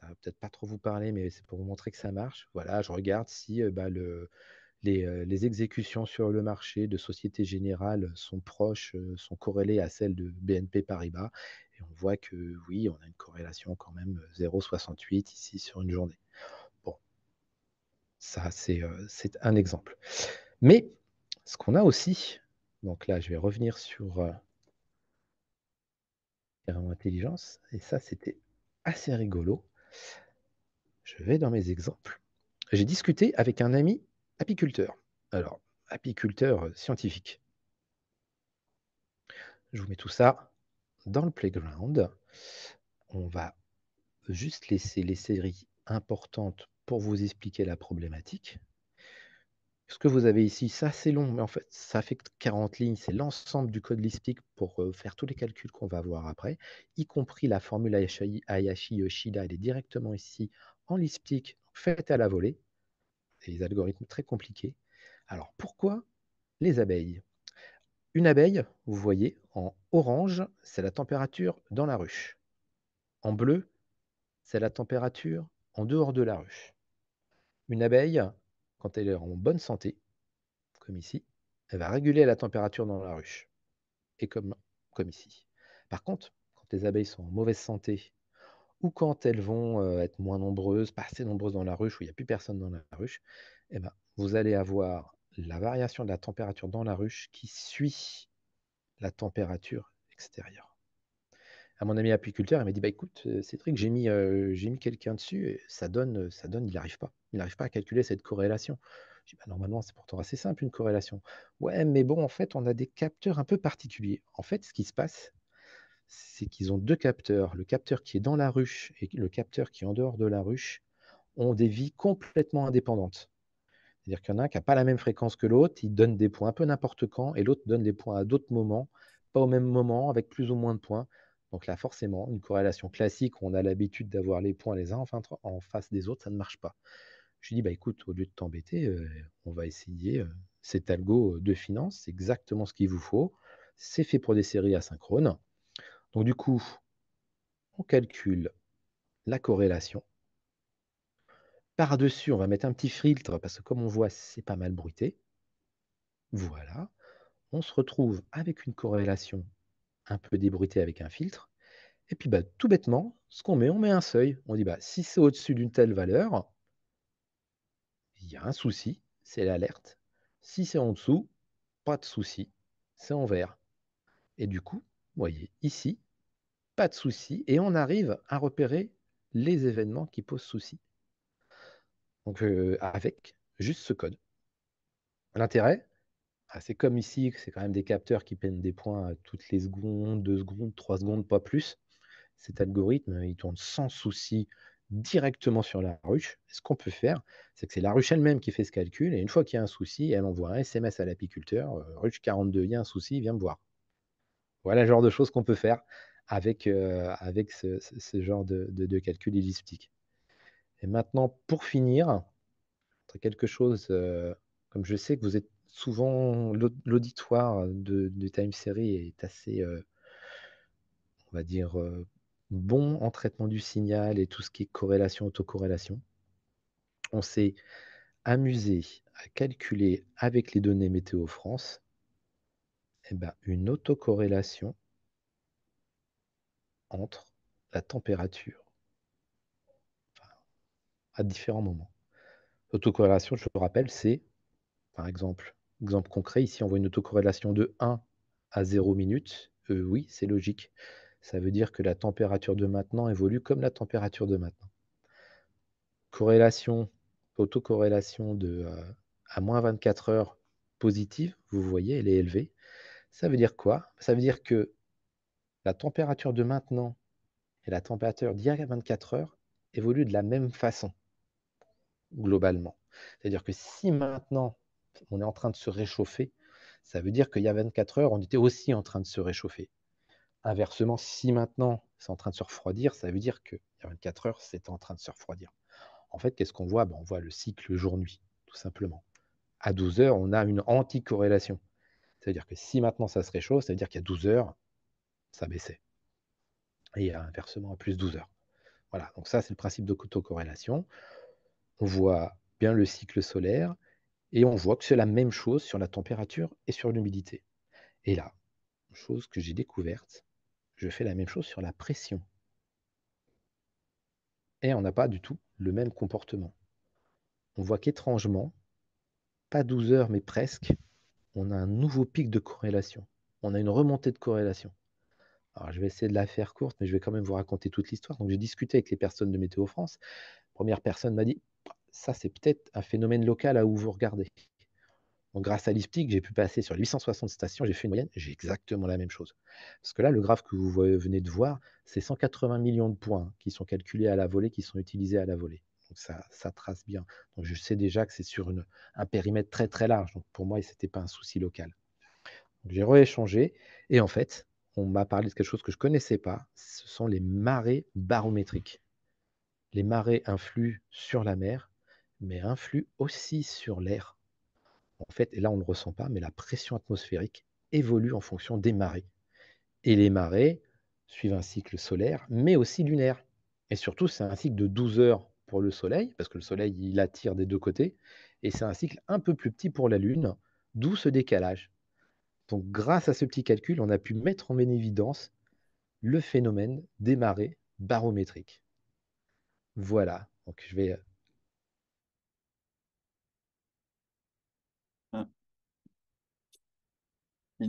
Ça va peut-être pas trop vous parler, mais c'est pour vous montrer que ça marche. Voilà, je regarde si euh, bah, le, les, euh, les, exécutions sur le marché de Société Générale sont proches, sont corrélées à celles de BNP Paribas. Et on voit que oui, on a une corrélation quand même 0,68 ici sur une journée. Bon, ça c'est un exemple. Mais ce qu'on a aussi, donc là, je vais revenir sur l'intelligence. Euh, intelligence. Et ça, c'était assez rigolo. Je vais dans mes exemples. J'ai discuté avec un ami apiculteur. Alors, apiculteur scientifique. Je vous mets tout ça dans le playground. On va juste laisser les séries importantes pour vous expliquer la problématique ce que vous avez ici, ça c'est long, mais en fait, ça fait 40 lignes, c'est l'ensemble du code Lispic pour faire tous les calculs qu'on va voir après, y compris la formule Hayashi-Yoshida, elle est directement ici en Lispic, faite à la volée. C'est des algorithmes très compliqués. Alors pourquoi les abeilles Une abeille, vous voyez, en orange, c'est la température dans la ruche. En bleu, c'est la température en dehors de la ruche. Une abeille, quand elle est en bonne santé, comme ici, elle va réguler la température dans la ruche, et comme, comme ici. Par contre, quand les abeilles sont en mauvaise santé, ou quand elles vont euh, être moins nombreuses, pas assez nombreuses dans la ruche, où il n'y a plus personne dans la ruche, eh ben, vous allez avoir la variation de la température dans la ruche qui suit la température extérieure à mon ami apiculteur, il m'a dit bah écoute, euh, Cédric, j'ai mis, euh, j'ai mis quelqu'un dessus, et ça donne, euh, ça donne, il n'arrive pas. Il n'arrive pas à calculer cette corrélation. Je dis, «Bah, normalement, c'est pourtant assez simple une corrélation. Ouais, mais bon, en fait, on a des capteurs un peu particuliers. En fait, ce qui se passe, c'est qu'ils ont deux capteurs. Le capteur qui est dans la ruche et le capteur qui est en dehors de la ruche ont des vies complètement indépendantes. C'est-à-dire qu'il y en a un qui n'a pas la même fréquence que l'autre, il donne des points un peu n'importe quand, et l'autre donne des points à d'autres moments, pas au même moment, avec plus ou moins de points. Donc là, forcément, une corrélation classique, où on a l'habitude d'avoir les points les uns en, face des autres, ça ne marche pas. Je lui dis, bah écoute, au lieu de t'embêter, euh, on va essayer euh, cet algo euh, de finance, c'est exactement ce qu'il vous faut. C'est fait pour des séries asynchrones. Donc du coup, on calcule la corrélation. Par-dessus, on va mettre un petit filtre, parce que comme on voit, c'est pas mal bruité. Voilà. On se retrouve avec une corrélation un peu débruité avec un filtre. Et puis, bah, tout bêtement, ce qu'on met, on met un seuil. On dit, bah, si c'est au-dessus d'une telle valeur, il y a un souci, c'est l'alerte. Si c'est en dessous, pas de souci, c'est en vert. Et du coup, vous voyez, ici, pas de souci, et on arrive à repérer les événements qui posent souci. Donc, euh, avec juste ce code. L'intérêt, ah, c'est comme ici, c'est quand même des capteurs qui prennent des points toutes les secondes, deux secondes, trois secondes, pas plus. Cet algorithme, il tourne sans souci directement sur la ruche. Ce qu'on peut faire, c'est que c'est la ruche elle-même qui fait ce calcul, et une fois qu'il y a un souci, elle envoie un SMS à l'apiculteur, ruche 42, il y a un souci, viens me voir. Voilà le genre de choses qu'on peut faire avec, avec ce, genre de, calcul elliptique. Et maintenant, pour finir, quelque chose, comme je sais que vous êtes souvent, l'auditoire de, Time Series est assez, euh, on va dire, euh, bon en traitement du signal et tout ce qui est corrélation, autocorrélation. On s'est amusé à calculer avec les données Météo France eh ben, une autocorrélation entre la température à différents moments. L'autocorrélation, je vous rappelle, c'est par exemple exemple concret, ici on voit une autocorrélation de 1 à 0 minutes. Euh, oui, c'est logique. Ça veut dire que la température de maintenant évolue comme la température de maintenant. Corrélation, autocorrélation de euh, à moins 24 heures positive, vous voyez, elle est élevée. Ça veut dire quoi Ça veut dire que la température de maintenant et la température d'hier à 24 heures évoluent de la même façon, globalement. C'est-à-dire que si maintenant on est en train de se réchauffer, ça veut dire qu'il y a 24 heures, on était aussi en train de se réchauffer. Inversement, si maintenant c'est en train de se refroidir, ça veut dire qu'il y a 24 heures, c'est en train de se refroidir. En fait, qu'est-ce qu'on voit ben, On voit le cycle jour-nuit, tout simplement. À 12 heures, on a une anti-corrélation, à dire que si maintenant ça se réchauffe, ça veut dire qu'il y a 12 heures, ça baissait. Et inversement, à plus 12 heures. Voilà, donc ça, c'est le principe de corrélation. On voit bien le cycle solaire. Et on voit que c'est la même chose sur la température et sur l'humidité. Et là, chose que j'ai découverte, je fais la même chose sur la pression. Et on n'a pas du tout le même comportement. On voit qu'étrangement, pas 12 heures, mais presque, on a un nouveau pic de corrélation. On a une remontée de corrélation. Alors, je vais essayer de la faire courte, mais je vais quand même vous raconter toute l'histoire. Donc, j'ai discuté avec les personnes de Météo France. première personne m'a dit ça, c'est peut-être un phénomène local à où vous regardez. grâce à l'ISPTIC, j'ai pu passer sur 860 stations, j'ai fait une moyenne, j'ai exactement la même chose. Parce que là, le graphe que vous venez de voir, c'est 180 millions de points qui sont calculés à la volée, qui sont utilisés à la volée. Donc ça, trace bien. Donc je sais déjà que c'est sur un périmètre très très large. Donc pour moi, ce n'était pas un souci local. J'ai rééchangé et en fait, on m'a parlé de quelque chose que je ne connaissais pas. Ce sont les marées barométriques. Les marées influent sur la mer mais influe aussi sur l'air. En fait, et là on ne le ressent pas, mais la pression atmosphérique évolue en fonction des marées. Et les marées suivent un cycle solaire, mais aussi lunaire. Et surtout, c'est un cycle de 12 heures pour le Soleil, parce que le Soleil, il attire des deux côtés, et c'est un cycle un peu plus petit pour la Lune, d'où ce décalage. Donc grâce à ce petit calcul, on a pu mettre en évidence le phénomène des marées barométriques. Voilà, donc je vais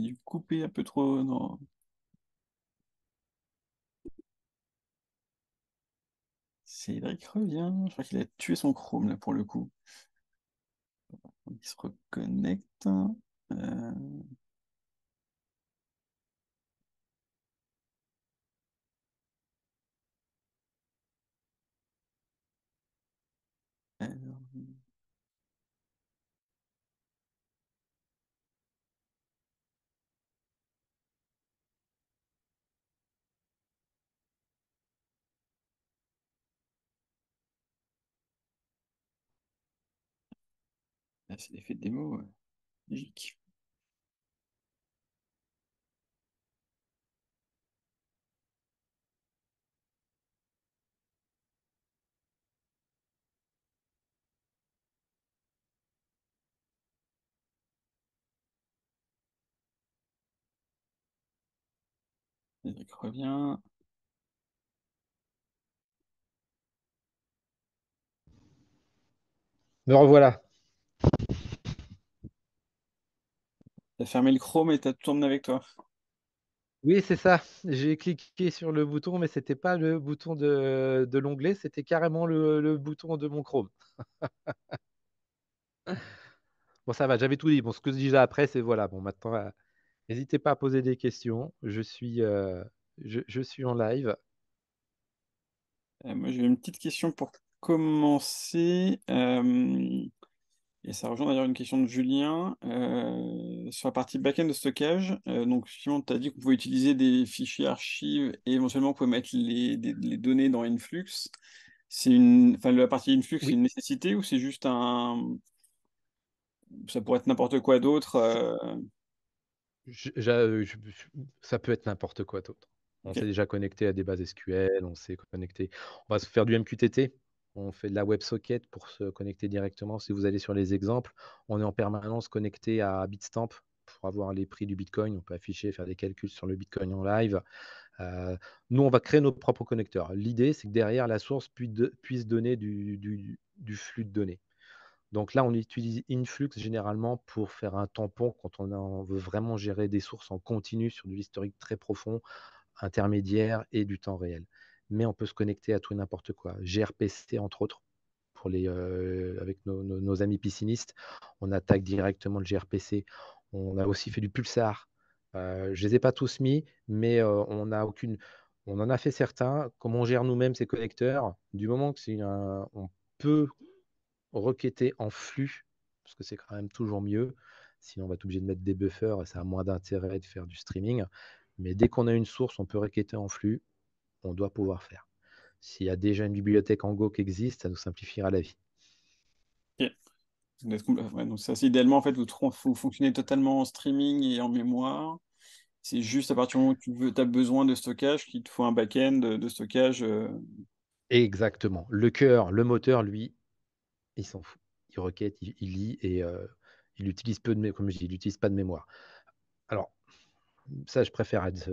du dû couper un peu trop non Cédric revient. Je crois qu'il a tué son Chrome là pour le coup. Il se reconnecte. Hein. Euh, Ah, c'est l'effet de démo, Logique. Cédric revient. Me revoilà. T'as fermé le Chrome et t'as tout emmené avec toi. Oui, c'est ça. J'ai cliqué sur le bouton, mais c'était pas le bouton de, l'onglet, c'était carrément le, bouton de mon Chrome. bon, ça va, j'avais tout dit. Bon, ce que je disais après, c'est voilà. Bon, maintenant, euh, n'hésitez pas à poser des questions. Je suis, euh, je, suis en live. Euh, moi, j'ai une petite question pour commencer. Et ça rejoint d'ailleurs une question de Julien euh, sur la partie back-end de stockage. Euh, donc, si tu as dit qu'on pouvait utiliser des fichiers archives et éventuellement qu'on pouvait mettre les, données dans Influx. C'est une, la partie Influx, c'est une nécessité ou c'est juste un. Ça pourrait être n'importe quoi d'autre euh? Ça peut être n'importe quoi d'autre. On s'est déjà connecté à des bases SQL, on s'est connecté. On va se faire du MQTT on fait de la WebSocket pour se connecter directement. Si vous allez sur les exemples, on est en permanence connecté à Bitstamp pour avoir les prix du Bitcoin. On peut afficher, faire des calculs sur le Bitcoin en live. Euh, nous, on va créer nos propres connecteurs. L'idée, c'est que derrière, la source puisse donner du, flux de données. Donc là, on utilise Influx généralement pour faire un tampon quand on, on veut vraiment gérer des sources en continu sur de l'historique très profond, intermédiaire et du temps réel mais on peut se connecter à tout et n'importe quoi. GRPC, entre autres, pour les, euh, avec nos, amis piscinistes, on attaque directement le GRPC. On a aussi fait du pulsar. Euh, je ne les ai pas tous mis, mais euh, on aucune. On en a fait certains. Comme on gère nous-mêmes ces connecteurs, du moment que c'est on peut requêter en flux, parce que c'est quand même toujours mieux. Sinon, on va être obligé de mettre des buffers et ça a moins d'intérêt de faire du streaming. Mais dès qu'on a une source, on peut requêter en flux on doit pouvoir faire. S'il y a déjà une bibliothèque en Go qui existe, ça nous simplifiera la vie. donc ça, c'est idéalement, en fait, vous, faut fonctionnez totalement en streaming et en mémoire. C'est juste à partir du moment où tu as besoin de stockage qu'il te faut un back-end de stockage. Euh. Exactement. Le cœur, le moteur, lui, il s'en fout. Il requête, il, lit et euh, il utilise peu de, comme pas de mémoire. Alors, ça, je préfère être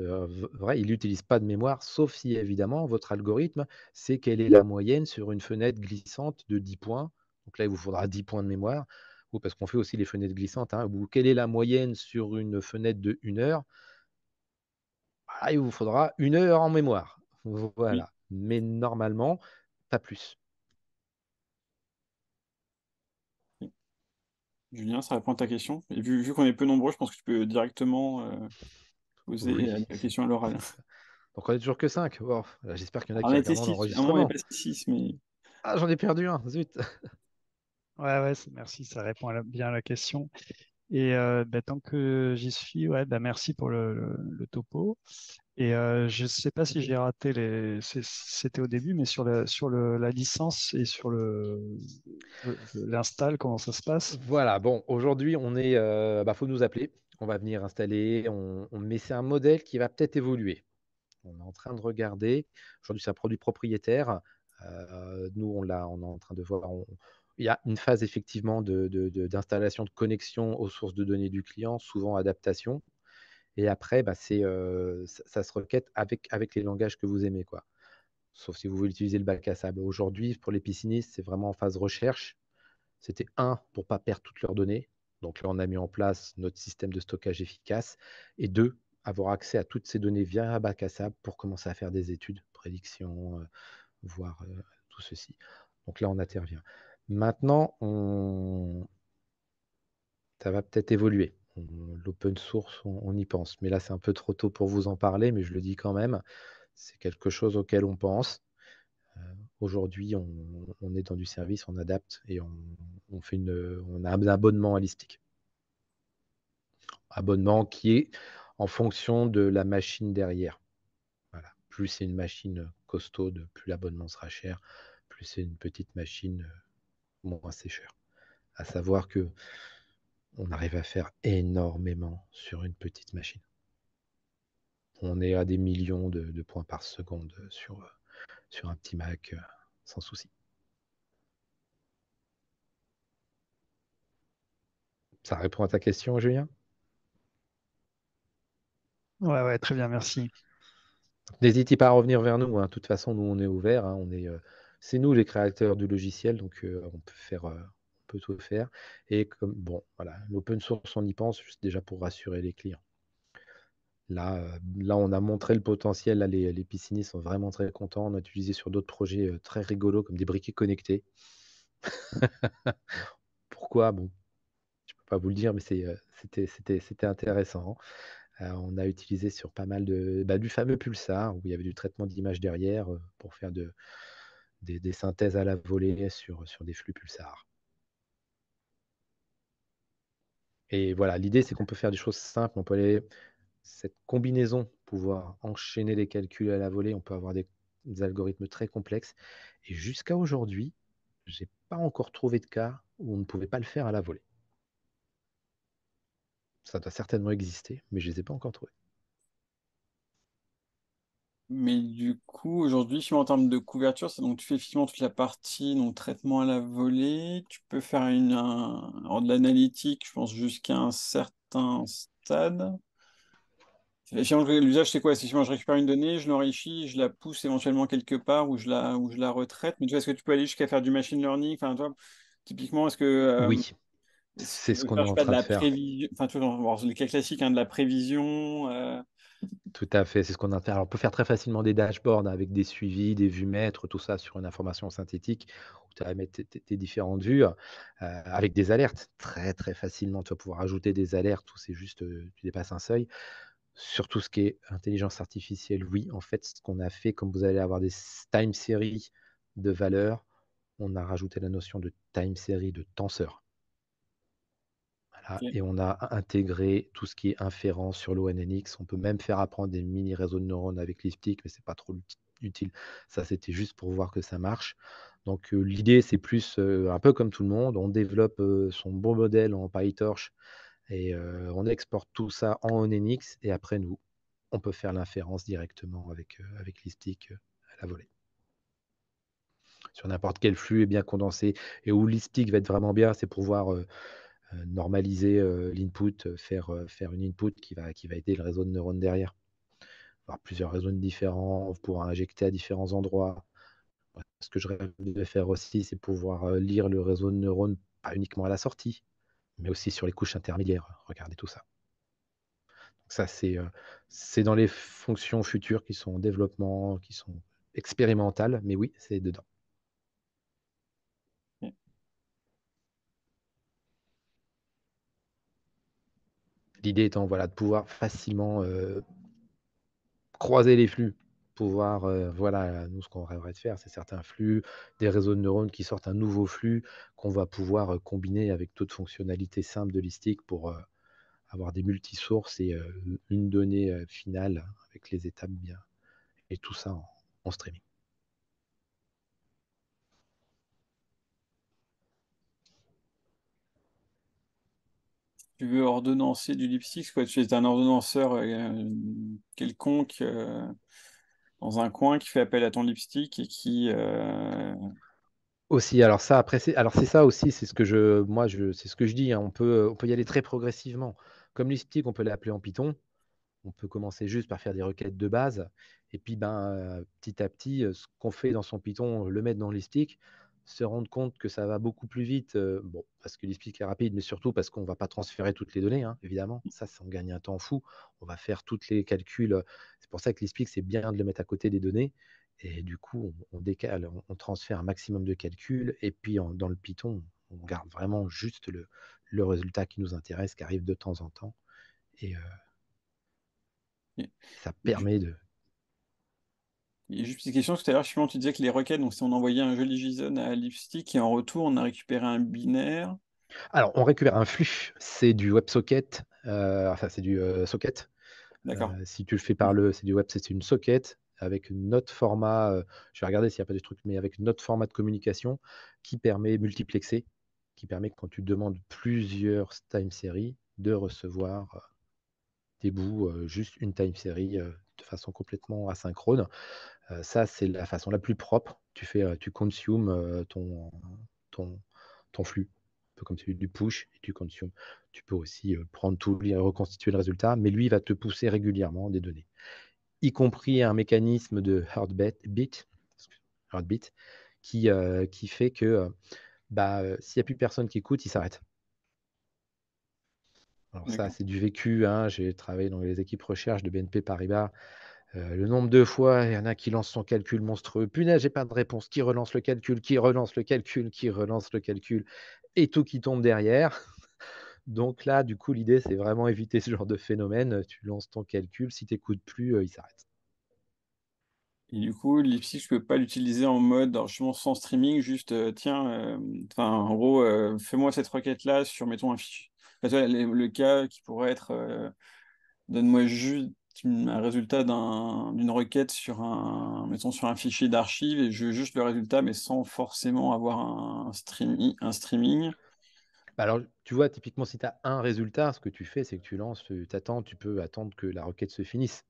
vrai, il n'utilise pas de mémoire, sauf si, évidemment, votre algorithme c'est quelle est la moyenne sur une fenêtre glissante de 10 points. Donc là, il vous faudra 10 points de mémoire, ou parce qu'on fait aussi les fenêtres glissantes, hein, ou quelle est la moyenne sur une fenêtre de 1 heure. Bah, il vous faudra une heure en mémoire. Voilà. Mais normalement, pas plus. Julien, ça répond à ta question. Et vu, vu qu'on est peu nombreux, je pense que tu peux directement euh, poser euh, la question à l'oral. Donc on est toujours que 5. J'espère qu'il y en a Alors qui ont 6, Ah, j'en ai perdu un, zut. Ouais, ouais, merci, ça répond bien à la question. Et euh, ben, tant que j'y suis, ouais, ben, merci pour le topo. Et euh, je ne sais pas si j'ai raté les. C'était au début, mais sur la, sur le, la licence et sur le l'install, comment ça se passe Voilà. Bon, aujourd'hui, on est. Euh, bah, faut nous appeler. On va venir installer. On, on mais c'est un modèle qui va peut-être évoluer. On est en train de regarder. Aujourd'hui, c'est un produit propriétaire. Euh, nous, on l'a. On est en train de voir. il y a une phase effectivement d'installation de, de, de connexion aux sources de données du client, souvent adaptation. Et après, bah, c'est, ça, se requête avec, avec les langages que vous aimez. Quoi. Sauf si vous voulez utiliser le bac à sable. Aujourd'hui, pour les piscinistes, c'est vraiment en phase recherche. C'était un, pour ne pas perdre toutes leurs données. Donc là, on a mis en place notre système de stockage efficace. Et deux, avoir accès à toutes ces données via un bac à sable pour commencer à faire des études, prédictions, voir tout ceci. Donc là, on intervient. Maintenant, on... ça va peut-être évoluer l'open source, on, y pense. Mais là, c'est un peu trop tôt pour vous en parler, mais je le dis quand même, c'est quelque chose auquel on pense. Euh, aujourd'hui, on, est dans du service, on adapte et on, fait une, on a un abonnement à Abonnement qui est en fonction de la machine derrière. Plus c'est une machine costaude, plus l'abonnement sera cher. Plus c'est une petite machine, euh, moins c'est cher. À savoir que on arrive à faire énormément sur une petite machine. On est à des millions de, points par seconde sur, sur un petit Mac euh, sans souci. Ça répond à ta question, Julien Ouais, ouais, très bien, merci. N'hésitez pas à revenir vers nous. Hein. De toute façon, nous, on est ouverts. Hein. Euh, c'est nous les créateurs du logiciel, donc euh, on peut faire, peut tout faire. Et comme, bon, voilà, l'open source, on y pense juste déjà pour rassurer les clients. Là, euh, là, on a montré le potentiel. Là, les, les, piscinistes sont vraiment très contents. On a utilisé sur d'autres projets euh, très rigolos, comme des briquets connectés. Pourquoi Bon, je peux pas vous le dire, mais euh, c'était intéressant. Hein. on a utilisé sur pas mal de. Bah, du fameux pulsar, où il y avait du traitement d'image derrière pour faire de, des, des, synthèses à la volée sur, sur des flux pulsars. Et voilà, l'idée, c'est qu'on peut faire des choses simples. On peut aller, cette combinaison, pouvoir enchaîner les calculs à la volée. On peut avoir des, algorithmes très complexes. Et jusqu'à aujourd'hui, je n'ai pas encore trouvé de cas où on ne pouvait pas le faire à la volée. Ça doit certainement exister, mais je ne les ai pas encore trouvés. Mais du coup, aujourd'hui, en termes de couverture, donc tu fais effectivement toute la partie donc traitement à la volée. Tu peux faire une, de l'analytique, je pense, jusqu'à un certain stade. L'usage, c'est quoi C'est je récupère une donnée, je l'enrichis, je la pousse éventuellement quelque part ou je la, ou je la retraite. Mais tu vois, est-ce que tu peux aller jusqu'à faire du machine learning enfin, toi, Typiquement, est-ce que. Euh, oui. C'est ce qu'on est en train de faire. Enfin, tu les cas classiques, hein, de la prévision. Euh, tout à fait, c'est ce qu'on a fait. Alors, on peut faire très facilement des dashboards avec des suivis, des vues maîtres, tout ça sur une information synthétique où tu vas mettre tes, différentes vues euh, avec des alertes. Très, très facilement, tu vas pouvoir ajouter des alertes où c'est juste, euh, tu dépasses un seuil. Sur tout ce qui est intelligence artificielle, oui, en fait, ce qu'on a fait, comme vous allez avoir des time series de valeurs, on a rajouté la notion de time series de tenseur. Et on a intégré tout ce qui est inférence sur l'ONNX. On peut même faire apprendre des mini réseaux de neurones avec Liftic, mais ce n'est pas trop utile. Ça, c'était juste pour voir que ça marche. Donc, l'idée, c'est plus un peu comme tout le monde. On développe son bon modèle en PyTorch et on exporte tout ça en ONNX. Et après, nous, on peut faire l'inférence directement avec, avec à la volée sur n'importe quel flux est eh bien condensé. Et où l'ISTIC va être vraiment bien, c'est pour voir euh, normaliser euh, l'input, euh, faire, faire une input qui va, qui va aider le réseau de neurones derrière. Avoir plusieurs réseaux différents, pouvoir injecter à différents endroits. Ce que je rêve de faire aussi, c'est pouvoir lire le réseau de neurones, pas uniquement à la sortie, mais aussi sur les couches intermédiaires. Regardez tout ça. ça, c'est dans les fonctions futures qui sont en développement, qui sont expérimentales, mais oui, c'est dedans. L'idée étant voilà, de pouvoir facilement euh, croiser les flux, pouvoir, euh, voilà, nous ce qu'on rêverait de faire, c'est certains flux, des réseaux de neurones qui sortent un nouveau flux qu'on va pouvoir euh, combiner avec toute fonctionnalité simple de l'ISTIC pour avoir des multisources et une donnée finale avec les étapes bien, et tout ça en streaming. tu veux ordonnancer du lipstick, quoi. Tu es un ordonnanceur euh, quelconque euh, dans un coin qui fait appel à ton lipstick et qui. Euh, aussi, alors ça, après, c'est, alors c'est ça aussi, c'est ce que je, moi, je, c'est ce que je dis. Hein. on peut, on peut y aller très progressivement. Comme lipstick, on peut l'appeler en Python. On peut commencer juste par faire des requêtes de base, et puis, ben, petit à petit, ce qu'on fait dans son Python, le mettre dans le lipstick se rendre compte que ça va beaucoup plus vite, bon, parce que l'explique est rapide, mais surtout parce qu'on ne va pas transférer toutes les données, hein, évidemment. Mmh. Ça, ça, on gagne un temps fou. On va faire tous les calculs. C'est pour ça que l'explique c'est bien de le mettre à côté des données. Et du coup, on, décale, on, transfère un maximum de calculs. Et puis, dans le Python, on garde vraiment juste le, résultat qui nous intéresse, qui arrive de temps en temps. Et ça permet de juste une question, tout à l'heure, tu disais que les requêtes, donc si on envoyait un joli JSON à Lipstick et en retour, on a récupéré un binaire. Alors, on récupère un flux, c'est du WebSocket, euh, enfin, c'est du euh, socket. D'accord. Euh, si tu le fais par le, c'est du web, c'est une socket avec notre format, je vais regarder s'il n'y a pas de truc, mais avec notre format de communication qui permet multiplexer, qui permet que quand tu demandes plusieurs time series de recevoir des bouts, juste une time série de façon complètement asynchrone. ça, c'est la façon la plus propre. Tu fais, tu consumes ton, ton, ton flux, un peu comme celui du push et tu consumes. Tu peux aussi prendre tout, reconstituer le résultat, mais lui, va te pousser régulièrement des données, y compris un mécanisme de heartbeat, heartbeat qui, qui fait que bah, s'il n'y a plus personne qui écoute, il s'arrête. Alors ça, c'est du vécu. Hein, j'ai travaillé dans les équipes recherche de BNP Paribas. Euh, le nombre de fois, il y en a qui lancent son calcul monstrueux. Punaise, j'ai pas de réponse. Qui relance le calcul Qui relance le calcul Qui relance le calcul Et tout qui tombe derrière. Donc là, du coup, l'idée, c'est vraiment éviter ce genre de phénomène. Tu lances ton calcul, si tu n'écoutes plus, euh, il s'arrête. Et du coup, Lipsy, je ne peux pas l'utiliser en mode, je justement, sans streaming, juste, euh, tiens, enfin, en gros, fais-moi cette requête-là sur, mettons, un fichier le, cas qui pourrait être euh, donne-moi juste un résultat d'une requête sur un, mettons, sur un fichier d'archive et je veux juste le résultat, mais sans forcément avoir un, stream, un streaming. Bah alors, tu vois, typiquement, si tu as un résultat, ce que tu fais, c'est que tu lances, euh, tu attends, tu peux attendre que la requête se finisse.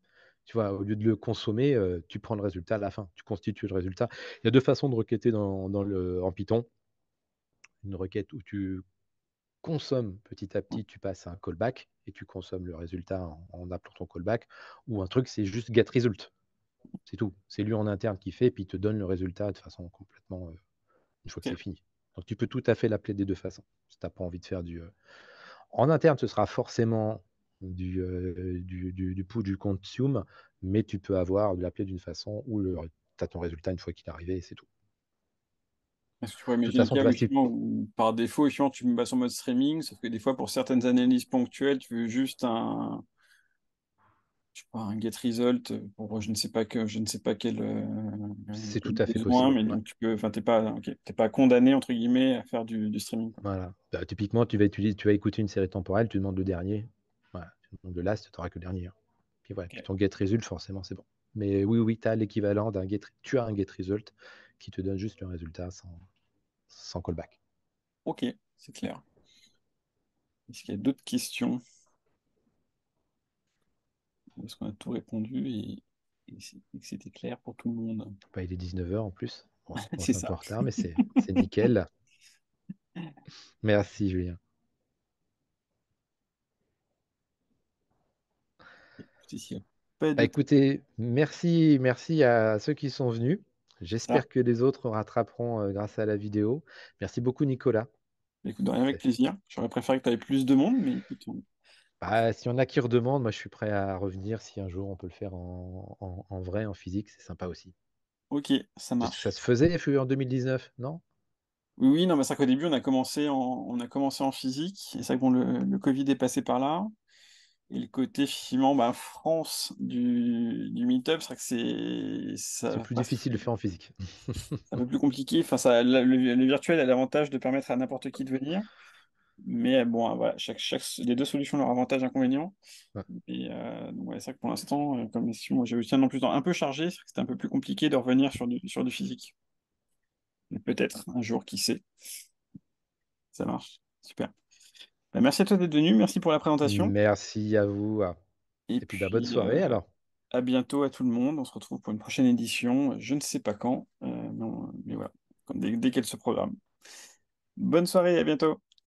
Tu vois, au lieu de le consommer, euh, tu prends le résultat à la fin, tu constitues le résultat. Il y a deux façons de requêter dans, le, en Python. Une requête où tu consomme petit à mmh. petit, tu passes à un callback et tu consommes le résultat en, appelant ton callback, ou un truc, c'est juste get result. C'est tout. C'est lui en interne qui fait, et puis il te donne le résultat de façon complètement euh, une fois que c'est fini. Donc tu peux tout à fait l'appeler des deux façons. Si tu n'as pas envie de faire du. Euh, en interne, ce sera forcément du, euh, du, du, du, du consume, mais tu peux avoir l'appeler d'une façon où tu as ton résultat une fois qu'il est arrivé et c'est tout. Est-ce que tu par défaut, tu me bases en mode streaming, sauf que des fois, pour certaines analyses ponctuelles, tu veux juste un, je sais pas, un get result pour je ne sais pas que je ne sais pas quel. Euh, c'est tout à fait possible. Mais tu n'es pas, pas condamné entre guillemets à faire du, streaming. Voilà. Bah, typiquement, tu vas utiliser, tu vas écouter une série temporelle, tu demandes le dernier. Voilà. Tu le last, tu n'auras que le dernier. Puis voilà. Ton get result, forcément, c'est bon. Mais oui, oui, tu as l'équivalent d'un get. Tu as un get result qui te donne juste le résultat sans, sans callback. Ok, c'est clair. Est-ce qu'il y a d'autres questions Est-ce qu'on a tout répondu et, que c'était clair pour tout le monde bah, Il est 19h en plus. c'est un peu en retard, mais c'est nickel. Merci Julien. Bah, écoutez, merci, merci à ceux qui sont venus. J'espère ah. que les autres rattraperont grâce à la vidéo. Merci beaucoup, Nicolas. Écoute, rien avec plaisir. J'aurais préféré que tu aies plus de monde, mais écoute. Bah, si on a qui redemande, moi je suis prêt à revenir si un jour on peut le faire en, vrai, en physique, c'est sympa aussi. Ok, ça marche. Ça se faisait en 2019, non oui, oui, non, mais c'est qu'au début, on a commencé en, on a commencé en physique. Et c'est le, Covid est passé par là. Et le côté finalement bah, France du, du meet-up, c'est vrai que c'est. plus difficile de faire en physique. un peu plus compliqué. Enfin, le, virtuel a l'avantage de permettre à n'importe qui de venir. Mais euh, bon, hein, chaque, chaque, les deux solutions ont leur avantages et inconvénients. Euh, et c'est vrai que pour l'instant, euh, comme si moi j'ai aussi un an plus un peu chargé, c'est un peu plus compliqué de revenir sur du, sur du physique. Peut-être un jour, qui sait. Ça marche. Super. Bah, merci à toi d'être venu, merci pour la présentation. Merci à vous. Hein. Et, puis, bah, bonne soirée euh, alors. À bientôt à tout le monde. On se retrouve pour une prochaine édition. Je ne sais pas quand, euh, mais voilà, dès, dès qu'elle se programme. Bonne soirée, à bientôt.